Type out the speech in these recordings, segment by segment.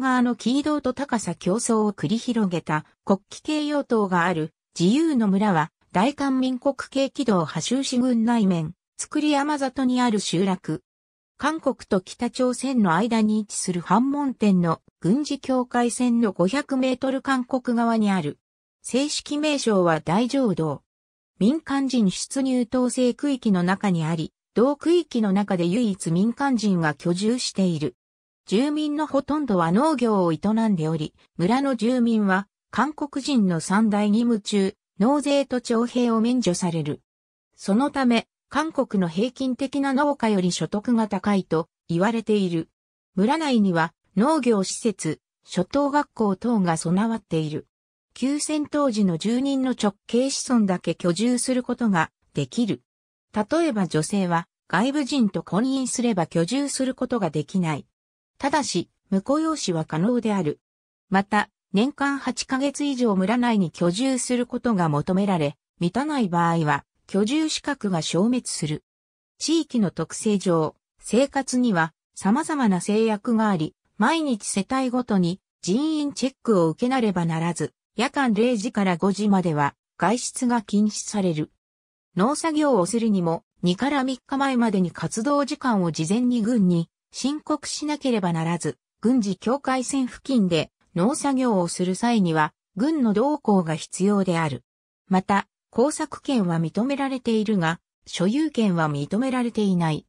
側の軌道と高さ競争を繰り広げた国旗系用島がある自由の村は大韓民国系軌道波州市郡内面、り山里にある集落。韓国と北朝鮮の間に位置する反門店の軍事境界線の500メートル韓国側にある。正式名称は大浄道。民間人出入統制区域の中にあり、同区域の中で唯一民間人が居住している。住民のほとんどは農業を営んでおり、村の住民は韓国人の三大義務中、納税と徴兵を免除される。そのため、韓国の平均的な農家より所得が高いと言われている。村内には農業施設、初等学校等が備わっている。休戦当時の住人の直系子孫だけ居住することができる。例えば女性は外部人と婚姻すれば居住することができない。ただし、無雇用士は可能である。また、年間8ヶ月以上村内に居住することが求められ、満たない場合は、居住資格が消滅する。地域の特性上、生活には様々な制約があり、毎日世帯ごとに人員チェックを受けなればならず、夜間0時から5時までは外出が禁止される。農作業をするにも2から3日前までに活動時間を事前に軍に申告しなければならず、軍事境界線付近で農作業をする際には、軍の同行が必要である。また、工作権は認められているが、所有権は認められていない。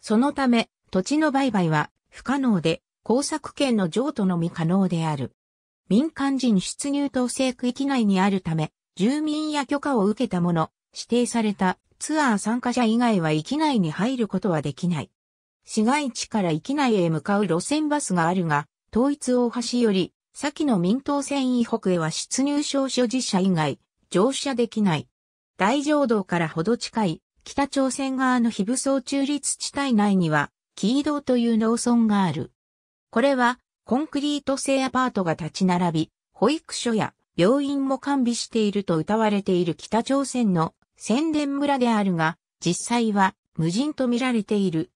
そのため、土地の売買は不可能で、工作権の譲渡のみ可能である。民間人出入統制区域内にあるため、住民や許可を受けたもの、指定されたツアー参加者以外は域内に入ることはできない。市街地から域内へ向かう路線バスがあるが、統一大橋より、先の民東線以北へは出入証所持者以外、乗車できない。大浄道からほど近い、北朝鮮側の非武装中立地帯内には、キー道という農村がある。これは、コンクリート製アパートが立ち並び、保育所や病院も完備していると謳われている北朝鮮の宣伝村であるが、実際は無人と見られている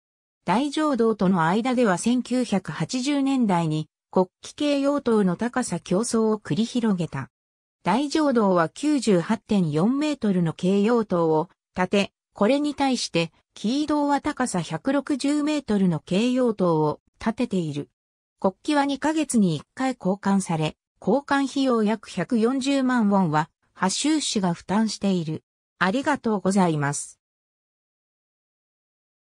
大浄道との間では1980年代に国旗系用途の高さ競争を繰り広げた。大浄道は98.4メートルの軽用途を立て、これに対して、黄道は高さ160メートルの軽用途を立てている。国旗は2ヶ月に1回交換され、交換費用約140万ウォンは、発収士が負担している。ありがとうございます。